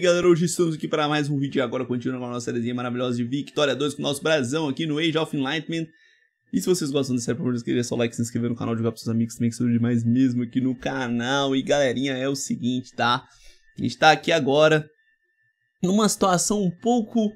aí, galera? Hoje estamos aqui para mais um vídeo e agora continuando a nossa série maravilhosa de Victoria 2 com o nosso brasão aqui no Age of Enlightenment. E se vocês gostam dessa série, por favor, não esqueça só like, se inscrever no canal, jogar pros seus amigos, também que são demais mesmo aqui no canal. E galerinha, é o seguinte, tá? A gente tá aqui agora numa situação um pouco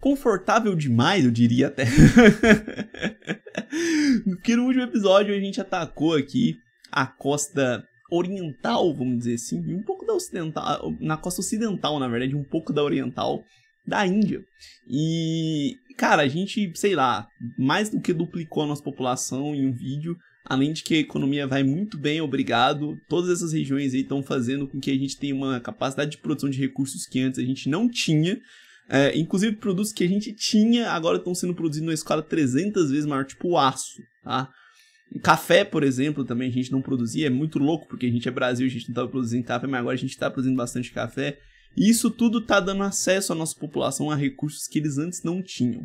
confortável demais, eu diria até. Porque no último episódio a gente atacou aqui a costa oriental, vamos dizer assim, um pouco da ocidental, na costa ocidental, na verdade, um pouco da oriental da Índia. E, cara, a gente, sei lá, mais do que duplicou a nossa população em um vídeo, além de que a economia vai muito bem, obrigado. Todas essas regiões aí estão fazendo com que a gente tenha uma capacidade de produção de recursos que antes a gente não tinha. É, inclusive, produtos que a gente tinha agora estão sendo produzidos numa escala 300 vezes maior, tipo aço, tá? Café, por exemplo, também a gente não produzia, é muito louco, porque a gente é Brasil, a gente não estava produzindo café, mas agora a gente está produzindo bastante café. E isso tudo está dando acesso à nossa população a recursos que eles antes não tinham.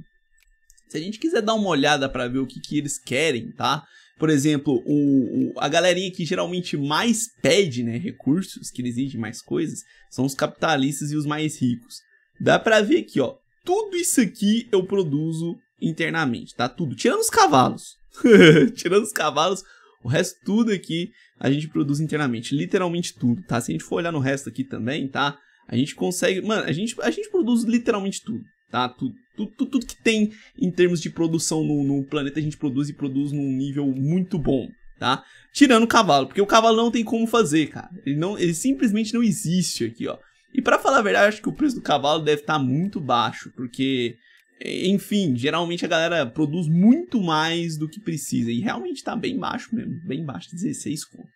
Se a gente quiser dar uma olhada para ver o que, que eles querem, tá? Por exemplo, o, o, a galerinha que geralmente mais pede né, recursos, que exigem mais coisas, são os capitalistas e os mais ricos. Dá para ver aqui, ó. Tudo isso aqui eu produzo internamente, tá? Tudo. Tirando os cavalos. Tirando os cavalos, o resto tudo aqui a gente produz internamente, literalmente tudo, tá? Se a gente for olhar no resto aqui também, tá? A gente consegue, mano, a gente, a gente produz literalmente tudo, tá? Tudo, tudo, tudo, tudo que tem em termos de produção no, no, planeta a gente produz e produz num nível muito bom, tá? Tirando o cavalo, porque o cavalo não tem como fazer, cara. Ele, não, ele simplesmente não existe aqui, ó. E para falar a verdade, acho que o preço do cavalo deve estar tá muito baixo, porque enfim, geralmente a galera produz muito mais do que precisa. E realmente tá bem baixo mesmo, bem baixo, 16 conto.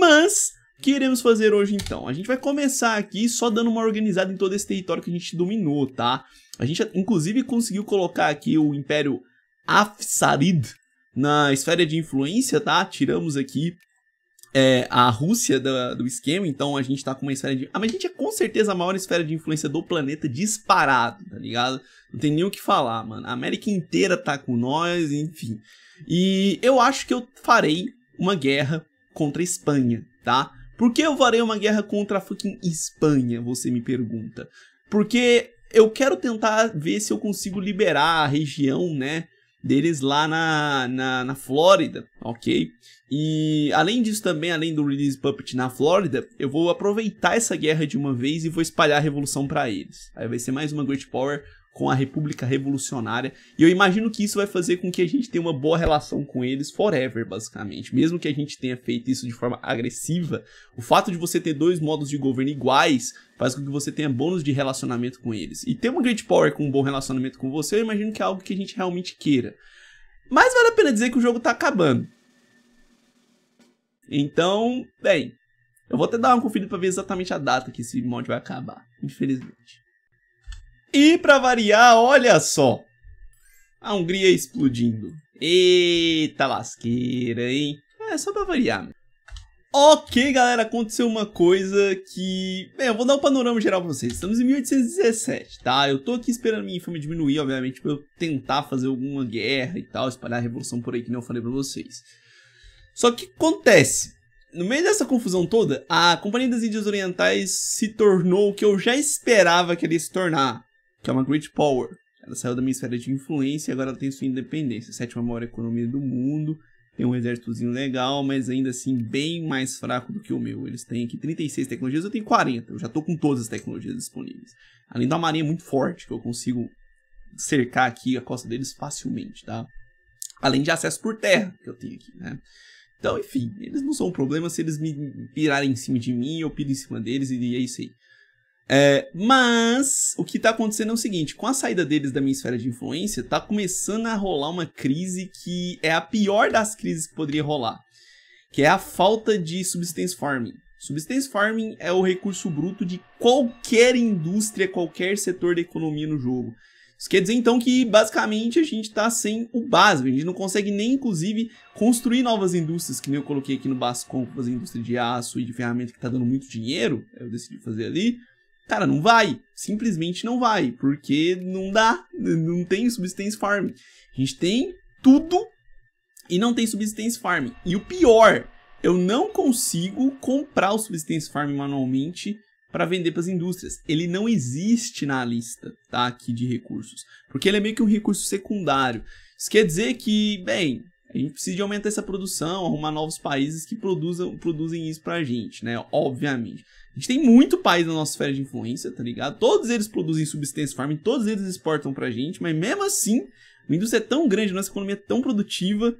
Mas, o que iremos fazer hoje então? A gente vai começar aqui só dando uma organizada em todo esse território que a gente dominou, tá? A gente inclusive conseguiu colocar aqui o Império Afsarid na esfera de influência, tá? Tiramos aqui é, a Rússia do, do, esquema, então a gente tá com uma esfera de. Ah, mas a gente é com certeza a maior esfera de influência do planeta disparado, tá ligado? Não tem nem o que falar, mano. A América inteira tá com nós, enfim. E eu acho que eu farei uma guerra contra a Espanha, tá? Por que eu farei uma guerra contra a fucking Espanha, você me pergunta? Porque eu quero tentar ver se eu consigo liberar a região, né? Deles lá na, na, na Flórida, ok? E além disso também, além do Release Puppet na Flórida, eu vou aproveitar essa guerra de uma vez e vou espalhar a revolução para eles. Aí vai ser mais uma Great Power com a República Revolucionária, e eu imagino que isso vai fazer com que a gente tenha uma boa relação com eles forever, basicamente. Mesmo que a gente tenha feito isso de forma agressiva, o fato de você ter dois modos de governo iguais faz com que você tenha bônus de relacionamento com eles. E ter uma Great Power com um bom relacionamento com você, eu imagino que é algo que a gente realmente queira. Mas vale a pena dizer que o jogo tá acabando. Então, bem, eu vou até dar uma conferida para ver exatamente a data que esse mod vai acabar, infelizmente. E para variar, olha só. A Hungria explodindo. Eita lasqueira, hein? É, só para variar. Né? Ok, galera, aconteceu uma coisa que... Bem, eu vou dar um panorama geral pra vocês. Estamos em 1817, tá? Eu tô aqui esperando minha infame diminuir, obviamente, pra eu tentar fazer alguma guerra e tal, espalhar a revolução por aí, que não falei pra vocês. Só que acontece, no meio dessa confusão toda, a Companhia das Índias Orientais se tornou o que eu já esperava que ela ia se tornar, que é uma Great Power. Ela saiu da minha esfera de influência e agora ela tem sua independência, sétima maior economia do mundo, tem um exércitozinho legal, mas ainda assim bem mais fraco do que o meu. Eles têm aqui 36 tecnologias, eu tenho 40. Eu já tô com todas as tecnologias disponíveis. Além da marinha muito forte, que eu consigo cercar aqui a costa deles facilmente, tá? Além de acesso por terra que eu tenho aqui, né? Então, enfim, eles não são um problema se eles me pirarem em cima de mim, eu piro em cima deles e é isso aí. É, mas o que está acontecendo é o seguinte: com a saída deles da minha esfera de influência, está começando a rolar uma crise que é a pior das crises que poderia rolar, que é a falta de subsistence farming. Subsistence farming é o recurso bruto de qualquer indústria, qualquer setor da economia no jogo. Isso quer dizer então que basicamente a gente está sem o básico, a gente não consegue nem inclusive construir novas indústrias, que nem eu coloquei aqui no Bascom, fazer indústria de aço e de ferramenta que está dando muito dinheiro, eu decidi fazer ali. Cara, não vai, simplesmente não vai, porque não dá, não tem subsistência farm. A gente tem tudo e não tem subsistência farm. E o pior, eu não consigo comprar o subsistência farm manualmente para vender para as indústrias. Ele não existe na lista, tá, aqui de recursos, porque ele é meio que um recurso secundário. Isso quer dizer que, bem, a gente precisa aumentar essa produção, arrumar novos países que produzam, produzem isso pra gente, né? Obviamente. A gente tem muito país na nossa esfera de influência, tá ligado? Todos eles produzem subsistência farming, todos eles exportam pra gente, mas mesmo assim, a indústria é tão grande, nossa economia é tão produtiva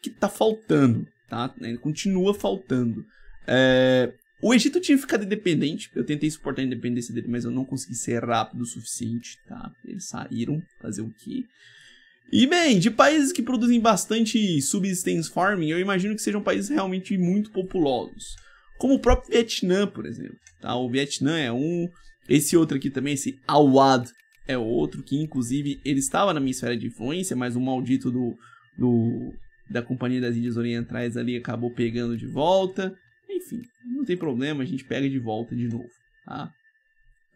que tá faltando, tá? Continua faltando. É, o Egito tinha ficado independente. Eu tentei suportar a independência dele, mas eu não consegui ser rápido o suficiente, tá? Eles saíram, fazer o quê? E bem, de países que produzem bastante subsistence farming, eu imagino que sejam países realmente muito populosos. Como o próprio Vietnã, por exemplo. Tá? O Vietnã é um, esse outro aqui também, esse Awad, é outro, que inclusive ele estava na minha esfera de influência, mas o maldito do, do da Companhia das Índias Orientais ali acabou pegando de volta. Enfim, não tem problema, a gente pega de volta de novo, tá?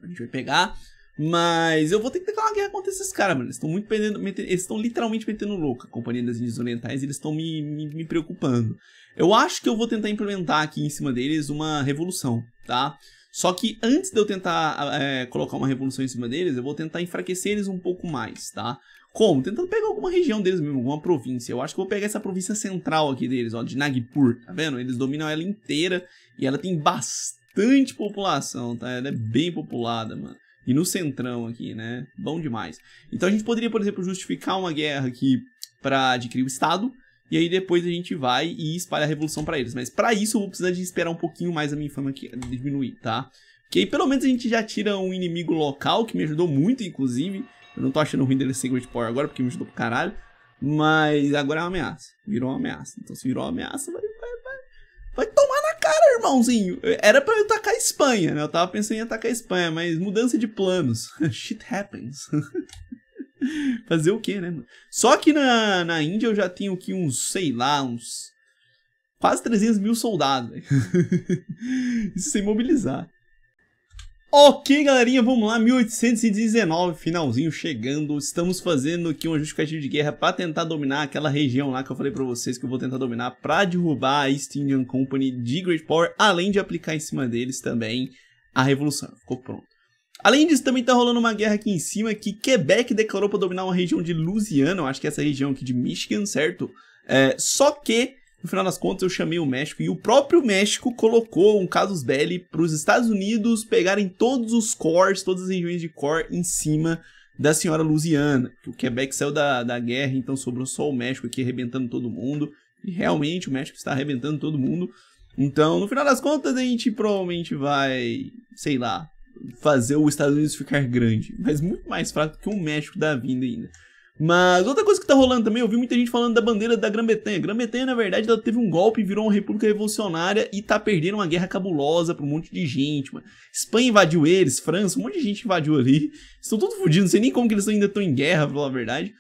A gente vai pegar, mas eu vou ter que declarar guerra contra esses caras, mano. Eles estão muito perdendo, metendo, eles estão literalmente metendo louco a Companhia das Índias Orientais, eles estão me, me, me preocupando. Eu acho que eu vou tentar implementar aqui em cima deles uma revolução, tá? Só que antes de eu tentar é, colocar uma revolução em cima deles, eu vou tentar enfraquecer eles um pouco mais, tá? Como? Tentando pegar alguma região deles mesmo, alguma província. Eu acho que vou pegar essa província central aqui deles, ó, de Nagpur, tá vendo? Eles dominam ela inteira e ela tem bastante população, tá? Ela é bem populada, mano. E no centrão aqui, né? Bom demais. Então a gente poderia, por exemplo, justificar uma guerra aqui para adquirir o estado, e aí depois a gente vai e espalha a revolução para eles. Mas para isso eu vou precisar de esperar um pouquinho mais a minha fama aqui, diminuir, tá? Porque aí pelo menos a gente já tira um inimigo local, que me ajudou muito, inclusive. Eu não tô achando ruim dele Secret Power agora, porque me ajudou pro caralho. Mas agora é uma ameaça. Virou uma ameaça. Então se virou uma ameaça, vai, vai, vai, vai tomar na cara, irmãozinho. Era pra eu atacar a Espanha, né? Eu tava pensando em atacar a Espanha, mas mudança de planos. Shit happens. Fazer o quê, né, Só que na, na Índia eu já tenho aqui uns, sei lá, uns. Quase 300 mil soldados, velho. Isso sem mobilizar. Ok, galerinha, vamos lá, 1819, finalzinho chegando. Estamos fazendo aqui uma justificativa de guerra para tentar dominar aquela região lá que eu falei para vocês que eu vou tentar dominar para derrubar a East Indian Company de Great Power, além de aplicar em cima deles também a revolução. Ficou pronto. Além disso, também tá rolando uma guerra aqui em cima que Quebec declarou para dominar uma região de Louisiana, eu acho que é essa região aqui de Michigan, certo? É, só que no final das contas, eu chamei o México e o próprio México colocou um casus belli para os Estados Unidos pegarem todos os cores, todas as regiões de core em cima da senhora Lusiana. O Quebec saiu da, da guerra, então sobrou só o México aqui arrebentando todo mundo. E realmente o México está arrebentando todo mundo. Então, no final das contas, a gente provavelmente vai, sei lá, fazer o Estados Unidos ficar grande. Mas muito mais fraco que o México da vinda ainda. Mas outra coisa que tá rolando também, eu vi muita gente falando da bandeira da Grã-Bretanha. Grã-Bretanha, na verdade, ela teve um golpe, virou uma república revolucionária e tá perdendo uma guerra cabulosa pra um monte de gente, mano. Espanha invadiu eles, França, um monte de gente invadiu ali. Estão todos fodidos, não sei nem como que eles ainda estão em guerra, pra falar a verdade.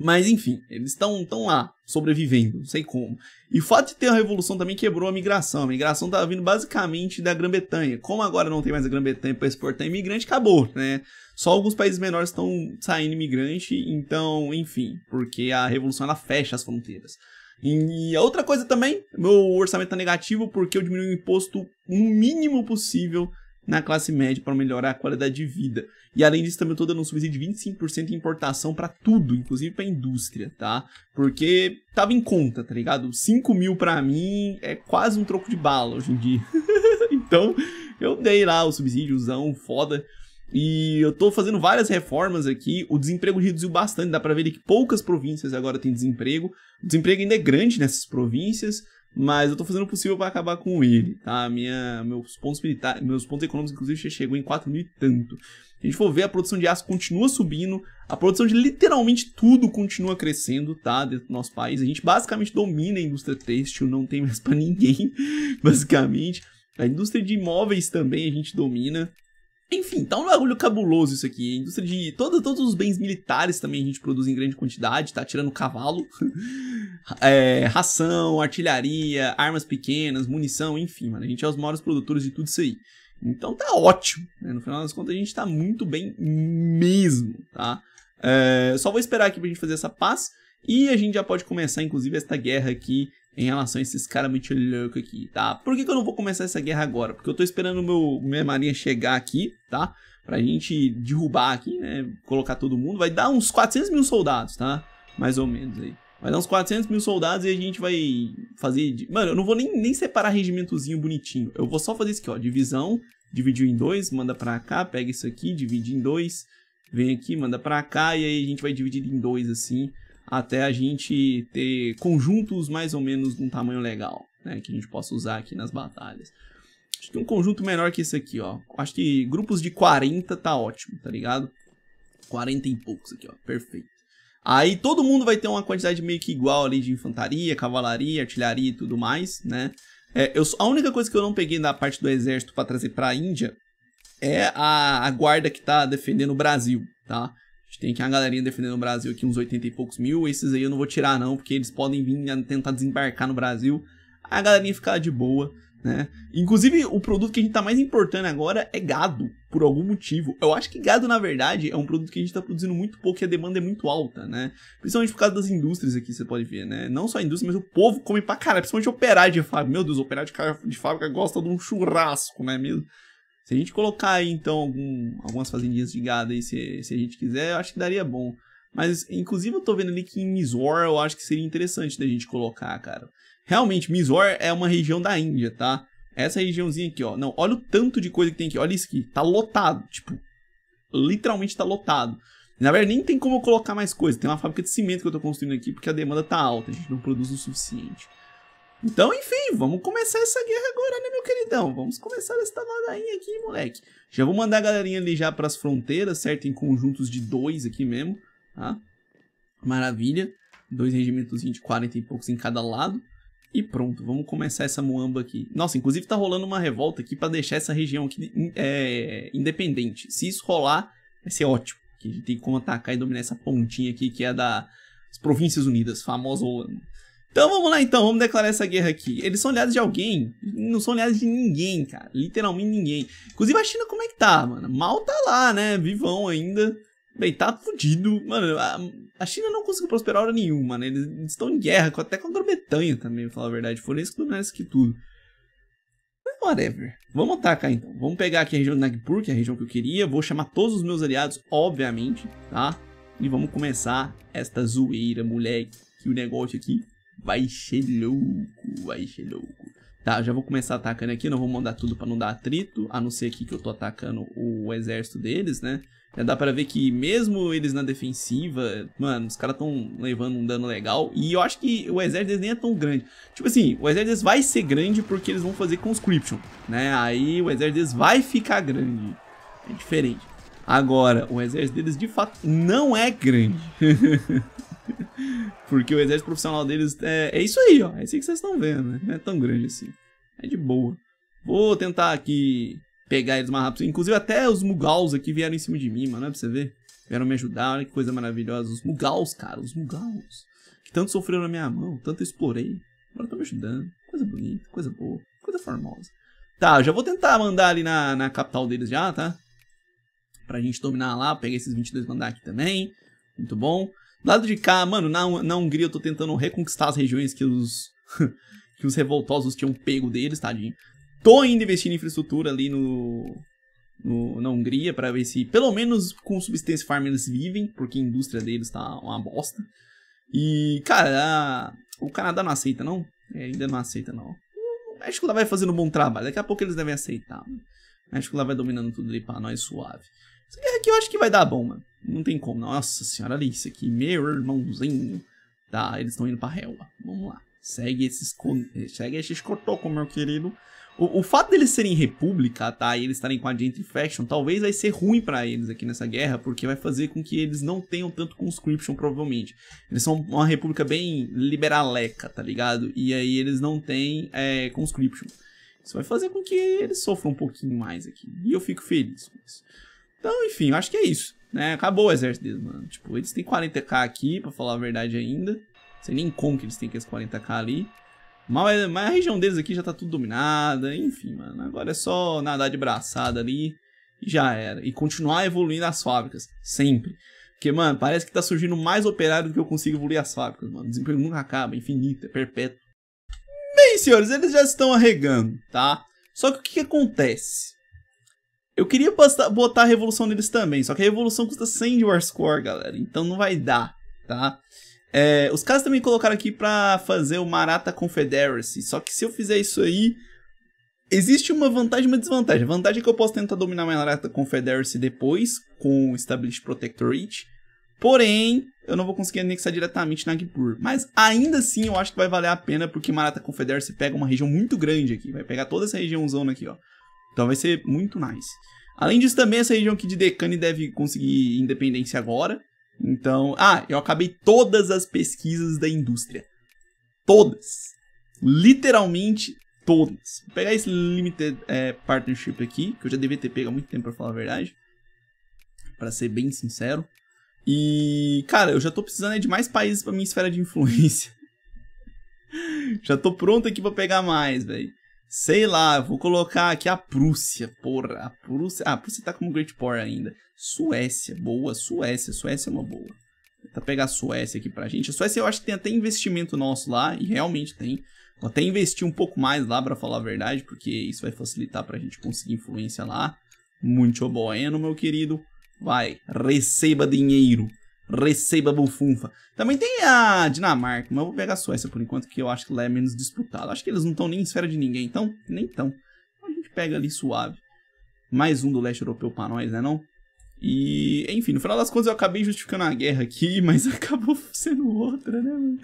Mas enfim, eles estão tão lá, sobrevivendo, não sei como. E o fato de ter a Revolução também quebrou a migração. A migração estava tá vindo basicamente da Grã-Bretanha. Como agora não tem mais a Grã-Bretanha para exportar imigrante, acabou, né? Só alguns países menores estão saindo imigrante, então, enfim, porque a Revolução ela fecha as fronteiras. E a outra coisa também, meu orçamento tá negativo porque eu diminui o imposto o mínimo possível na classe média para melhorar a qualidade de vida. E além disso, também eu estou dando um subsídio de 25% em importação para tudo, inclusive para a indústria, tá? Porque tava em conta, tá ligado? 5 mil para mim é quase um troco de bala hoje em dia. então, eu dei lá o subsídiozão, foda. E eu tô fazendo várias reformas aqui. O desemprego reduziu bastante. Dá pra ver que poucas províncias agora têm desemprego. O desemprego ainda é grande nessas províncias. Mas eu tô fazendo o possível para acabar com ele, tá? Minha, meus pontos militares, meus pontos econômicos, inclusive, chegou em 4 mil e tanto. Se a gente for ver, a produção de aço continua subindo, a produção de literalmente tudo continua crescendo, tá? Dentro do nosso país. A gente basicamente domina a indústria têxtil, não tem mais pra ninguém, basicamente. A indústria de imóveis também a gente domina. Enfim, tá um bagulho cabuloso isso aqui. A indústria de. Todo, todos os bens militares também a gente produz em grande quantidade, tá? Tirando cavalo. é, ração, artilharia, armas pequenas, munição, enfim, mano. A gente é os maiores produtores de tudo isso aí. Então tá ótimo, né? No final das contas a gente tá muito bem mesmo, tá? É, só vou esperar aqui pra gente fazer essa paz. E a gente já pode começar, inclusive, esta guerra aqui em relação a esses caras muito loucos aqui, tá? Por que, que eu não vou começar essa guerra agora? Porque eu tô esperando meu, minha marinha chegar aqui, tá? Pra gente derrubar aqui, né? Colocar todo mundo. Vai dar uns 400 mil soldados, tá? Mais ou menos aí. Vai dar uns 400 mil soldados e a gente vai fazer... Mano, eu não vou nem, nem separar regimentozinho bonitinho. Eu vou só fazer isso aqui, ó. Divisão, dividiu em dois, manda pra cá, pega isso aqui, divide em dois. Vem aqui, manda pra cá e aí a gente vai dividir em dois, assim até a gente ter conjuntos mais ou menos de um tamanho legal, né, que a gente possa usar aqui nas batalhas. Acho que um conjunto menor que esse aqui, ó. Acho que grupos de 40 tá ótimo, tá ligado? 40 e poucos aqui, ó. Perfeito. Aí todo mundo vai ter uma quantidade meio que igual ali de infantaria, cavalaria, artilharia e tudo mais, né? É, eu, a única coisa que eu não peguei da parte do exército para trazer para a Índia é a, a guarda que tá defendendo o Brasil, tá? A gente tem aqui a galerinha defendendo o Brasil aqui, uns 80 e poucos mil. Esses aí eu não vou tirar, não, porque eles podem vir tentar desembarcar no Brasil. A galerinha ficar de boa, né? Inclusive, o produto que a gente tá mais importando agora é gado, por algum motivo. Eu acho que gado, na verdade, é um produto que a gente tá produzindo muito pouco e a demanda é muito alta, né? Principalmente por causa das indústrias aqui, você pode ver, né? Não só a indústria, mas o povo come pra caralho, principalmente operário de fábrica. Meu Deus, operário de fábrica gosta de um churrasco, né mesmo? Se a gente colocar aí, então, algum, algumas fazendinhas de gado aí, se, se a gente quiser, eu acho que daria bom. Mas, inclusive, eu tô vendo ali que em Mysore eu acho que seria interessante da gente colocar, cara. Realmente, Mysore é uma região da Índia, tá? Essa regiãozinha aqui, ó. Não, olha o tanto de coisa que tem aqui. Olha isso aqui. Tá lotado. Tipo, literalmente tá lotado. Na verdade, nem tem como eu colocar mais coisa. Tem uma fábrica de cimento que eu tô construindo aqui porque a demanda tá alta. A gente não produz o suficiente. Então, enfim, vamos começar essa guerra agora, né, meu queridão? Vamos começar essa ladainha aqui, moleque. Já vou mandar a galerinha ali já pras fronteiras, certo? Em conjuntos de dois aqui mesmo, tá? Maravilha. Dois regimentos de 40 e poucos em cada lado. E pronto, vamos começar essa muamba aqui. Nossa, inclusive tá rolando uma revolta aqui para deixar essa região aqui é, independente. Se isso rolar, vai ser ótimo. Que a gente tem como atacar e dominar essa pontinha aqui que é das Províncias Unidas, famosa Holanda. Então vamos lá então, vamos declarar essa guerra aqui. Eles são aliados de alguém, não são aliados de ninguém, cara. Literalmente ninguém. Inclusive a China como é que tá, mano? Mal tá lá, né? Vivão ainda. Bem, tá fudido. Mano, a, a China não conseguiu prosperar hora nenhuma, né? Eles, estão em guerra, até com a Grã-Bretanha também, pra falar a verdade. Foram eles que dominaram isso aqui tudo. whatever. Vamos atacar então. Vamos pegar aqui a região de Nagpur, que é a região que eu queria. Vou chamar todos os meus aliados, obviamente, tá? E vamos começar esta zoeira, moleque. Que o negócio aqui Vai ser louco, vai ser louco. Tá, já vou começar atacando aqui, não vou mandar tudo pra não dar atrito, a não ser aqui que eu tô atacando o exército deles, né? Já dá pra ver que mesmo eles na defensiva, mano, os caras tão levando um dano legal. E eu acho que o exército deles nem é tão grande. Tipo assim, o exército deles vai ser grande porque eles vão fazer conscription, né? Aí o exército deles vai ficar grande. É diferente. Agora, o exército deles de fato não é grande. Porque o exército profissional deles é, é isso aí, ó. É isso aí que vocês estão vendo, né? Não é tão grande assim. É de boa. Vou tentar aqui pegar eles mais rápido. Inclusive até os Mughals aqui vieram em cima de mim, mano. É pra você ver. Vieram me ajudar, olha que coisa maravilhosa. Os Mughals, cara, os Mughals. Que tanto sofreram na minha mão, tanto eu explorei. Agora estão me ajudando. Coisa bonita, coisa boa, coisa formosa. Tá, já vou tentar mandar ali na, na capital deles já, tá? Pra gente dominar lá, pegar esses 22 mandar aqui também. Muito bom lado de cá, mano, na, na Hungria eu tô tentando reconquistar as regiões que os, que os revoltosos tinham pego deles, tadinho. Tô ainda investindo em infraestrutura ali no, no na Hungria para ver se, pelo menos com subsistência farm eles vivem, porque a indústria deles tá uma bosta. E, cara, a, o Canadá não aceita, não? É, ainda não aceita, não. O México lá vai fazendo um bom trabalho, daqui a pouco eles devem aceitar. Mano. O México lá vai dominando tudo ali pra nós, suave. Essa guerra aqui eu acho que vai dar bom, mano. Não tem como. Nossa senhora, olha isso aqui. Meu irmãozinho. Tá, eles estão indo pra relva. Vamos lá. Segue esses, segue esses cotoco, meu querido. O, o, fato deles serem república, tá? E eles estarem com a Gentry Faction, talvez vai ser ruim para eles aqui nessa guerra, porque vai fazer com que eles não tenham tanto conscription, provavelmente. Eles são uma república bem liberaleca, tá ligado? E aí eles não têm é, conscription. Isso vai fazer com que eles sofram um pouquinho mais aqui. E eu fico feliz com isso. Então, enfim, eu acho que é isso. Né? Acabou o exército deles, mano. Tipo, eles têm 40k aqui, pra falar a verdade ainda. Não sei nem como que eles têm aqueles 40k ali. Mas, mas, a região deles aqui já tá tudo dominada. Enfim, mano. Agora é só nadar de braçada ali. E já era. E continuar evoluindo as fábricas. Sempre. Porque, mano, parece que tá surgindo mais operário do que eu consigo evoluir as fábricas, mano. O desemprego nunca acaba, infinito, é perpétuo. Bem, senhores, eles já estão arregando, tá? Só que o que, que acontece? Eu queria botar, a Revolução neles também, só que a Revolução custa 100 de Warscore, galera. Então não vai dar, tá? É, os caras também colocaram aqui pra fazer o Maratha Confederacy. Só que se eu fizer isso aí, existe uma vantagem e uma desvantagem. A vantagem é que eu posso tentar dominar o Maratha Confederacy depois, com o Established Protectorate. Porém, eu não vou conseguir anexar diretamente Nagpur. Mas ainda assim, eu acho que vai valer a pena, porque Maratha Confederacy pega uma região muito grande aqui. Vai pegar toda essa regiãozona aqui, ó. Então vai ser muito nice. Além disso, também essa região aqui de Decane deve conseguir independência agora. Então, ah, eu acabei todas as pesquisas da indústria. Todas. Literalmente todas. Vou pegar esse Limited é, Partnership aqui, que eu já devia ter pego há muito tempo pra falar a verdade. para ser bem sincero. E, cara, eu já tô precisando de mais países pra minha esfera de influência. já tô pronto aqui pra pegar mais, velho. Sei lá, vou colocar aqui a Prússia. Porra, a Prússia. Ah, a Prússia tá como Great Power ainda. Suécia, boa. Suécia, Suécia é uma boa. Tentar pegar a Suécia aqui pra gente. A Suécia eu acho que tem até investimento nosso lá, e realmente tem. Vou até investir um pouco mais lá, pra falar a verdade, porque isso vai facilitar pra gente conseguir influência lá. Muito bueno, meu querido. Vai, receba dinheiro receba bufunfa. Também tem a Dinamarca, mas eu vou pegar a Suécia por enquanto, que eu acho que lá é menos disputado. Acho que eles não estão nem em esfera de ninguém, então nem tão. Então a gente pega ali suave. Mais um do leste europeu pra nós, né não? E, enfim, no final das contas eu acabei justificando a guerra aqui, mas acabou sendo outra, né, mano?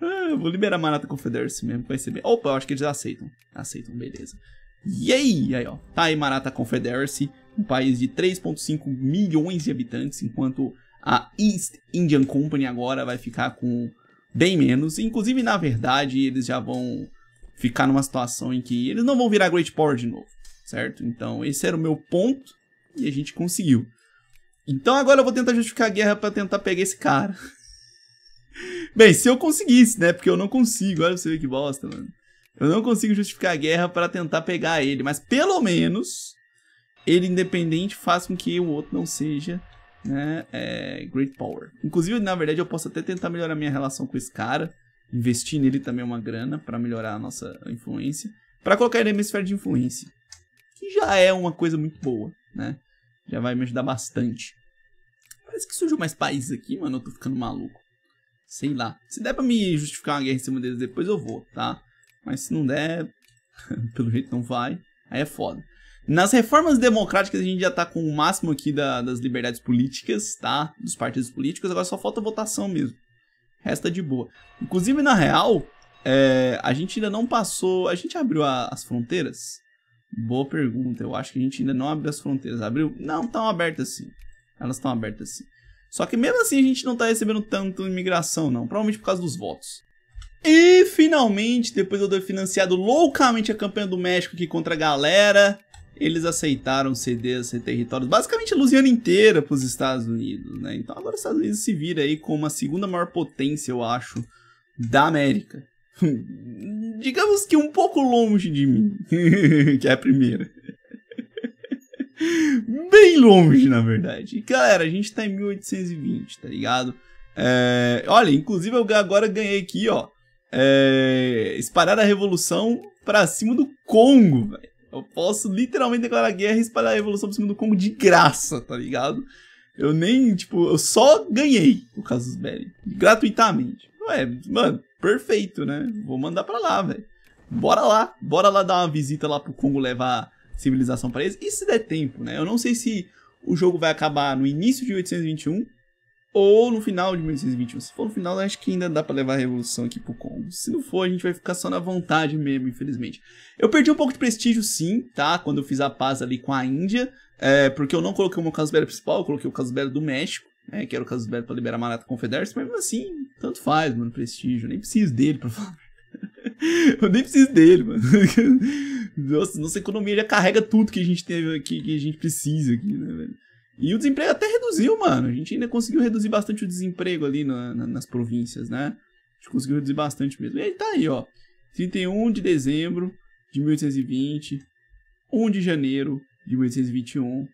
Ah, vou liberar a Confederacy mesmo, vai ser bem... Opa, eu acho que eles aceitam. Aceitam, beleza. E aí, aí ó, tá aí Marata Confederacy, um país de 3.5 milhões de habitantes, enquanto a East Indian Company agora vai ficar com bem menos. Inclusive, na verdade, eles já vão ficar numa situação em que eles não vão virar Great Power de novo, certo? Então, esse era o meu ponto e a gente conseguiu. Então, agora eu vou tentar justificar a guerra para tentar pegar esse cara. Bem, se eu conseguisse, né? Porque eu não consigo. Olha você ver que bosta, mano. Eu não consigo justificar a guerra para tentar pegar ele, mas pelo menos ele independente faz com que o outro não seja né? É Great Power. Inclusive, na verdade, eu posso até tentar melhorar minha relação com esse cara, investir nele também uma grana para melhorar a nossa influência, para colocar ele na minha esfera de influência, que já é uma coisa muito boa, né? Já vai me ajudar bastante. Parece que surgiu mais países aqui, mano, eu tô ficando maluco. Sei lá. Se der pra me justificar uma guerra em cima deles depois, eu vou, tá? Mas se não der, pelo jeito não vai. Aí é foda. Nas reformas democráticas a gente já tá com o máximo aqui da, das liberdades políticas, tá? Dos partidos políticos, agora só falta votação mesmo. Resta de boa. Inclusive, na real, é, a gente ainda não passou. A gente abriu a, as fronteiras? Boa pergunta. Eu acho que a gente ainda não abriu as fronteiras. Abriu? Não, estão abertas sim. Elas estão abertas sim. Só que mesmo assim a gente não está recebendo tanto imigração, não. Provavelmente por causa dos votos. E finalmente, depois de eu ter financiado loucamente a campanha do México aqui contra a galera, eles aceitaram ceder esses territórios, basicamente a luziana inteira para os Estados Unidos, né? Então agora os Estados Unidos se vira aí como a segunda maior potência, eu acho, da América. Digamos que um pouco longe de mim, que é a primeira. Bem longe, na verdade. Galera, a gente tá em 1820, tá ligado? É... Olha, inclusive eu agora ganhei aqui, ó. É... Espalhar a revolução pra cima do Congo, velho. Eu posso literalmente declarar guerra e espalhar a revolução por cima do Congo de graça, tá ligado? Eu nem, tipo, eu só ganhei o caso dos Belli. Gratuitamente. Ué, mano, perfeito, né? Vou mandar pra lá, velho. Bora lá. Bora lá dar uma visita lá pro Congo levar civilização para eles. E se der tempo, né? Eu não sei se o jogo vai acabar no início de 821 ou no final de 1821. Se for no final, acho que ainda dá para levar a revolução aqui pro Congo. Se não for, a gente vai ficar só na vontade mesmo, infelizmente. Eu perdi um pouco de prestígio, sim, tá? Quando eu fiz a paz ali com a Índia, é, porque eu não coloquei o meu caso principal, eu coloquei o caso do México, né? Que era o caso para liberar a Marata Confederacy, mas mesmo assim, tanto faz, mano, prestígio. Eu nem preciso dele pra falar. eu nem preciso dele, mano. Nossa, nossa economia já carrega tudo que a gente tem aqui, que a gente precisa aqui, né, velho? E o desemprego até reduziu, mano. A gente ainda conseguiu reduzir bastante o desemprego ali na, na, nas províncias, né? A gente conseguiu reduzir bastante mesmo. E aí tá aí, ó. 31 de dezembro de 1820, 1 de janeiro de 1821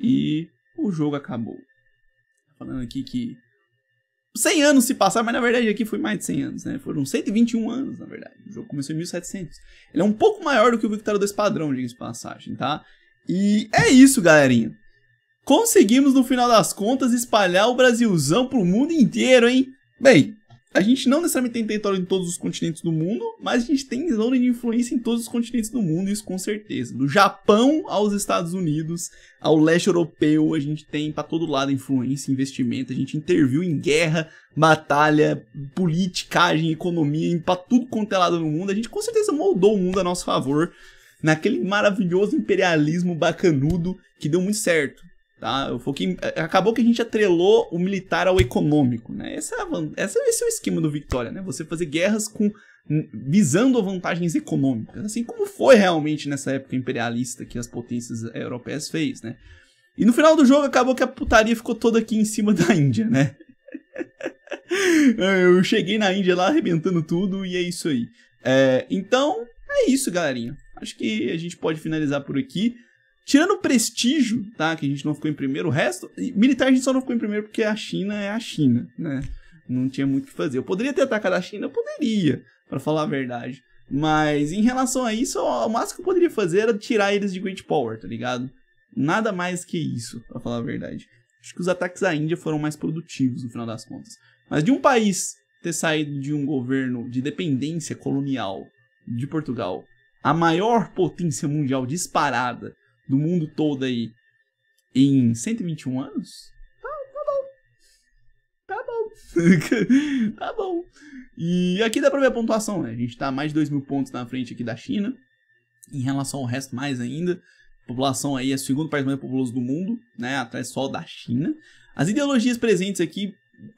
e o jogo acabou. Tá falando aqui que 100 anos se passaram, mas na verdade aqui foi mais de 100 anos, né? Foram 121 anos, na verdade. O jogo começou em 1700. Ele é um pouco maior do que o Victor 2 padrão, diga-se passagem, tá? E é isso, galerinha conseguimos no final das contas espalhar o Brasilzão pro mundo inteiro, hein? Bem, a gente não necessariamente tem território em todos os continentes do mundo, mas a gente tem zona de influência em todos os continentes do mundo, isso com certeza. Do Japão aos Estados Unidos, ao leste europeu, a gente tem para todo lado influência, investimento, a gente interviu em guerra, batalha, politicagem, economia, para tudo quanto é lado no mundo. A gente com certeza moldou o mundo a nosso favor naquele maravilhoso imperialismo bacanudo que deu muito certo. Tá? É, acabou que a gente atrelou o militar ao econômico. Né? Essa, é essa, esse é o esquema do Victoria, né? Você fazer guerras com hum, visando vantagens econômicas, assim como foi realmente nessa época imperialista que as potências eh, europeias fez, né? E no final do jogo acabou que a putaria ficou toda aqui em cima da Índia, né? Eu cheguei na Índia lá arrebentando tudo e é isso aí. É, então, é isso, galerinha. Acho que a gente pode finalizar por aqui. Tirando o prestígio, tá? Que a gente não ficou em primeiro, o resto. Militar a gente só não ficou em primeiro porque a China é a China, né? Não tinha muito o que fazer. Eu poderia ter atacado a China? Eu poderia, para falar a verdade. Mas em relação a isso, o máximo que eu poderia fazer era tirar eles de Great Power, tá ligado? Nada mais que isso, para falar a verdade. Acho que os ataques à Índia foram mais produtivos, no final das contas. Mas de um país ter saído de um governo de dependência colonial de Portugal, a maior potência mundial disparada, do mundo todo aí em 121 anos? Tá, tá bom. Tá bom. tá bom. E aqui dá pra ver a pontuação, né? A gente tá mais de 2 mil pontos na frente aqui da China. Em relação ao resto, mais ainda. A população aí é o segundo país mais populoso do mundo, né? Atrás só da China. As ideologias presentes aqui,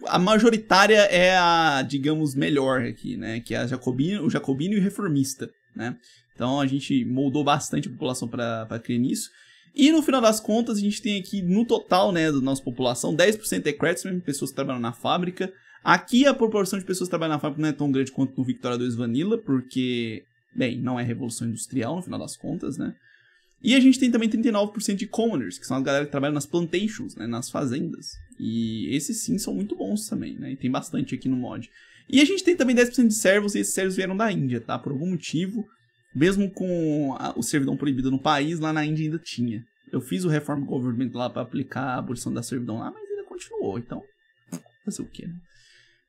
a majoritária é a, digamos, melhor aqui, né? Que é a jacobina, o jacobino e o reformista né? Então a gente moldou bastante a população para crer nisso. E no final das contas, a gente tem aqui no total, né, da nossa população, 10% é craftsmen, pessoas que trabalham na fábrica. Aqui a proporção de pessoas que trabalham na fábrica não é tão grande quanto no Victoria 2 Vanilla, porque, bem, não é revolução industrial no final das contas, né? E a gente tem também 39% de commoners, que são as galera que trabalham nas plantations, né, nas fazendas. E esses sim são muito bons também, né? E tem bastante aqui no mod. E a gente tem também 10% de servos, e esses servos vieram da Índia, tá? Por algum motivo, mesmo com a, o servidão proibido no país, lá na Índia ainda tinha. Eu fiz o reforma Government lá para aplicar a abolição da servidão lá, mas ainda continuou, então fazer o que, né?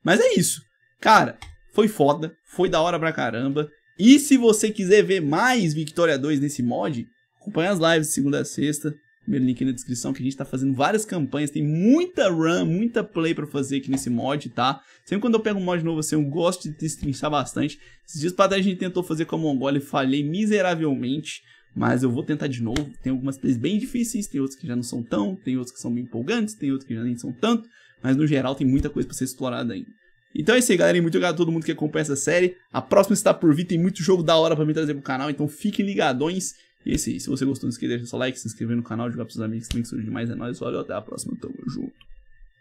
Mas é isso. Cara, foi foda, foi da hora pra caramba. E se você quiser ver mais Victoria 2 nesse mod, acompanha as lives de segunda a sexta primeiro link aí na descrição, que a gente tá fazendo várias campanhas, tem muita run, muita play pra fazer aqui nesse mod, tá? Sempre quando eu pego um mod novo assim, eu gosto de destrinchar bastante. Esses dias pra trás a gente tentou fazer com a Mongolia e falhei miseravelmente, mas eu vou tentar de novo. Tem algumas plays bem difíceis, tem outras que já não são tão, tem outras que são bem empolgantes, tem outras que já nem são tanto, mas no geral tem muita coisa pra ser explorada ainda. Então é isso aí, galera. Muito obrigado a todo mundo que acompanha essa série. A próxima está por vir, tem muito jogo da hora pra me trazer pro canal, então fiquem ligadões. E é isso aí. Se você gostou, não esqueça de deixar seu like, se inscrever no canal, divulgar pros seus amigos, também que surge demais. É nóis, valeu, até a próxima, tamo junto.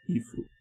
E fui.